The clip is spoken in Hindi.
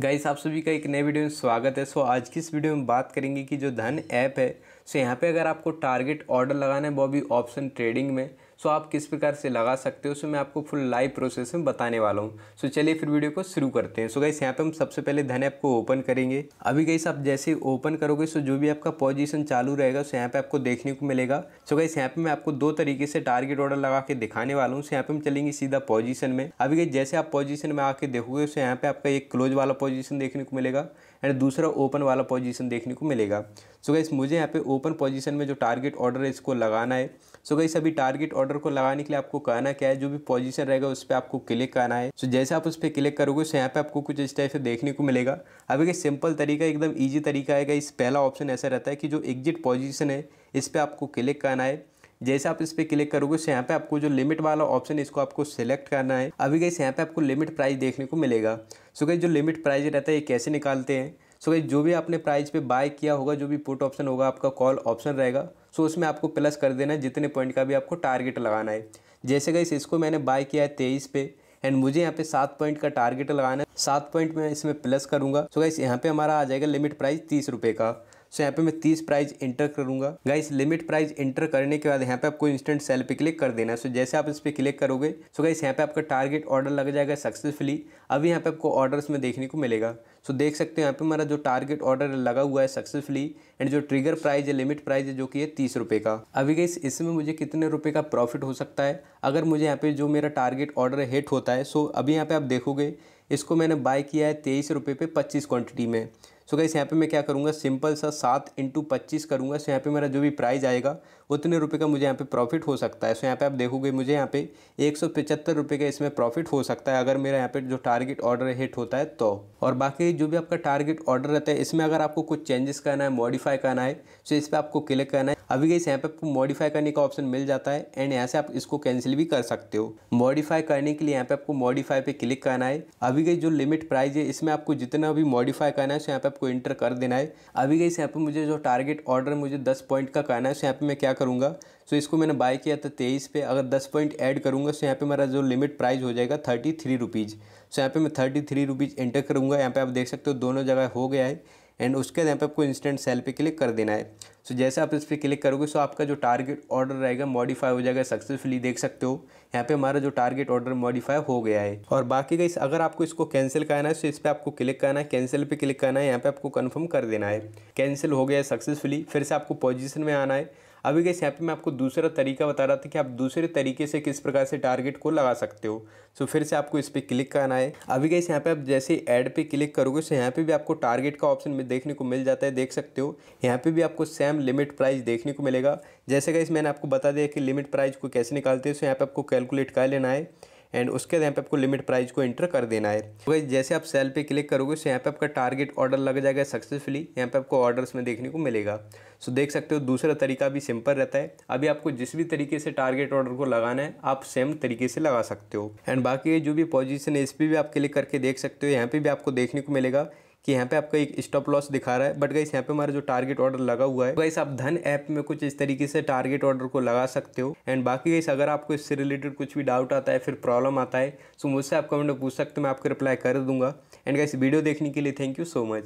गाइस आप सभी का एक नए वीडियो में स्वागत है सो आज की इस वीडियो में बात करेंगे कि जो धन ऐप है सो यहाँ पे अगर आपको टारगेट ऑर्डर लगाना है वो भी ऑप्शन ट्रेडिंग में सो आप किस प्रकार से लगा सकते हो सो मैं आपको फुल लाइव प्रोसेस में बताने वाला हूँ सो चलिए फिर वीडियो को शुरू करते हैं सो गाइस यहाँ पे हम सबसे पहले धन ऐप को ओपन करेंगे अभी गाइस आप जैसे ओपन करोगे सो जो भी आपका पोजिशन चालू रहेगा सो यहाँ पे आपको देखने को मिलेगा सो गाइस यहाँ पे मैं आपको दो तरीके से टारगेट ऑर्डर लगा के दिखाने वाला हूँ सो यहाँ पे हम चलेंगे सीधा पोजिशन में अभी गाइस जैसे आप पोजिशन में आके देखोगे सो यहाँ पे आपका एक क्लोज वाला पोजिशन देखने को मिलेगा एंड दूसरा ओपन वाला पोजिशन देखने को मिलेगा सो गाइस मुझे यहाँ पे ओपन पोजिशन में जो टारगेट ऑर्डर है इसको लगाना है सो गाइस अभी टारगेट ऑर्डर ऑर्डर को लगाने के लिए आपको करना क्या है जो भी पोजीशन रहेगा उस पर आपको क्लिक करना है सो जैसे आप उस पर क्लिक करोगे सो यहाँ पे आपको कुछ इस टाइप से देखने को मिलेगा अब एक सिंपल तरीका एकदम ईजी तरीका है इस पहला ऑप्शन ऐसा रहता है कि जो एग्जिट पोजिशन है इस पर आपको क्लिक करना है जैसे आप इस पर क्लिक करोगे सो यहाँ पे आपको जो लिमिट वाला ऑप्शन है इसको आपको सेलेक्ट करना है अभी गई यहाँ पे आपको लिमिट प्राइस देखने को मिलेगा सो गई जो लिमिट प्राइस रहता है ये कैसे निकालते हैं सो गई जो भी आपने प्राइस पे बाय किया होगा जो भी पुट ऑप्शन होगा आपका कॉल ऑप्शन रहेगा सो उसमें आपको प्लस कर देना है जितने पॉइंट का भी आपको टारगेट लगाना है जैसे गई इसको मैंने बाय किया है तेईस पे एंड मुझे यहाँ पे सात पॉइंट का टारगेट लगाना है सात पॉइंट मैं इसमें प्लस करूँगा सो गाइस यहाँ पे हमारा आ जाएगा लिमिट प्राइस तीस रुपये का सो यहाँ पे मैं तीस प्राइस इंटर करूंगा गाइस लिमिट प्राइस इंटर करने के बाद यहाँ पे आपको इंस्टेंट सेल पे क्लिक कर देना है सो जैसे आप इस पर क्लिक करोगे सो गाइस यहाँ पे आपका टारगेट ऑर्डर लग जाएगा सक्सेसफुली अभी यहाँ पे आपको ऑर्डर्स में देखने को मिलेगा सो देख सकते हो यहाँ पे हमारा जो टारगेट ऑर्डर लगा हुआ है सक्सेसफुली एंड जो ट्रिगर प्राइस है लिमिट प्राइस है जो कि है तीस रुपये का अभी गई इसमें मुझे कितने रुपये का प्रॉफिट हो सकता है अगर मुझे यहाँ पे जो मेरा टारगेट ऑर्डर हिट होता है सो अभी यहाँ पे आप देखोगे इसको मैंने बाय किया है तेईस रुपये पे पच्चीस क्वान्टिटी में सो गाइस यहाँ पे मैं क्या करूँगा सिंपल सा सात इंटू पच्चीस करूँगा सो यहाँ पे मेरा जो भी प्राइस आएगा उतने रुपए का मुझे यहाँ पे प्रॉफिट हो सकता है सो यहाँ पे आप देखोगे मुझे यहाँ पे एक सौ पचहत्तर रुपये का इसमें प्रॉफिट हो सकता है अगर मेरा यहाँ पे जो टारगेट ऑर्डर हिट होता है तो और बाकी जो भी आपका टारगेट ऑर्डर रहता है इसमें अगर आपको कुछ चेंजेस करना है मॉडिफाई करना है सो तो इस पर आपको क्लिक करना है अभी गई यहाँ पे आपको मॉडिफाई करने का ऑप्शन मिल जाता है एंड यहाँ से आप इसको कैंसिल भी कर सकते हो मॉडिफाई करने के लिए यहाँ पे आपको मॉडिफाई पे क्लिक करना है अभी गई जो लिमिट प्राइस है इसमें आपको जितना भी मॉडिफाई करना है यहाँ पे आपको इंटर कर देना है अभी गई यहाँ पे मुझे जो टारगेट ऑर्डर मुझे दस पॉइंट का करना है यहाँ पे मैं क्या करूँगा सो इसको मैंने बाय किया था तेईस पे अगर दस पॉइंट ऐड करूँगा तो यहाँ पे मेरा जो लिमिट प्राइस हो जाएगा थर्टी थ्री रुपीज़ सो यहाँ पे मैं थर्टी थ्री रुपीज़ एंटर करूँगा यहाँ पे आप देख सकते हो दोनों जगह हो गया है एंड उसके यहाँ पर आपको इंस्टेंट सेल पे क्लिक कर देना है सो so, जैसे आप इस पर क्लिक करोगे सो so आपका जो टारगेट ऑर्डर रहेगा मॉडिफाई हो जाएगा सक्सेसफुली देख सकते हो यहाँ पे हमारा जो टारगेट ऑर्डर मॉडिफाई हो गया है और बाकी का अगर आपको इसको कैंसिल करना है तो इस पर आपको क्लिक करना है कैंसिल पे क्लिक करना है यहाँ पे आपको कन्फर्म कर देना है कैंसिल हो गया है सक्सेसफुली फिर से आपको पोजिशन में आना है अभी कैसे यहाँ पे मैं आपको दूसरा तरीका बता रहा था कि आप दूसरे तरीके से किस प्रकार से टारगेट को लगा सकते हो सो फिर से आपको इस पर क्लिक करना है अभी कैसे यहाँ पे आप जैसे ऐड पे क्लिक करोगे सो यहाँ पे भी आपको टारगेट का ऑप्शन देखने को मिल जाता है देख सकते हो यहाँ पे भी आपको सेम लिमिट प्राइस देखने को मिलेगा जैसे कैसे मैंने आपको बता दिया कि लिमिट प्राइज को कैसे निकालते हैं सो यहाँ पर आपको कैलकुलेट कर लेना है एंड उसके यहाँ पे आपको लिमिट प्राइस को एंटर कर देना है तो जैसे आप सेल पे क्लिक करोगे तो यहाँ पे आपका टारगेट ऑर्डर लग जाएगा सक्सेसफुली यहाँ पे आपको ऑर्डर्स में देखने को मिलेगा सो देख सकते हो दूसरा तरीका भी सिंपल रहता है अभी आपको जिस भी तरीके से टारगेट ऑर्डर को लगाना है आप सेम तरीके से लगा सकते हो एंड बाकी जो भी पोजिशन है इस पर भी आप क्लिक करके देख सकते हो यहाँ पर भी आपको देखने को मिलेगा कि यहाँ पे आपका एक स्टॉप लॉस दिखा रहा है बट गाइस यहाँ पे हमारा जो टारगेट ऑर्डर लगा हुआ है गाइस आप धन ऐप में कुछ इस तरीके से टारगेट ऑर्डर को लगा सकते हो एंड बाकी गाइस अगर आपको इससे रिलेटेड कुछ भी डाउट आता है फिर प्रॉब्लम आता है तो मुझसे आप कमेंट में पूछ सकते हो मैं आपको रिप्लाई कर दूंगा एंड गाइस वीडियो देखने के लिए थैंक यू सो मच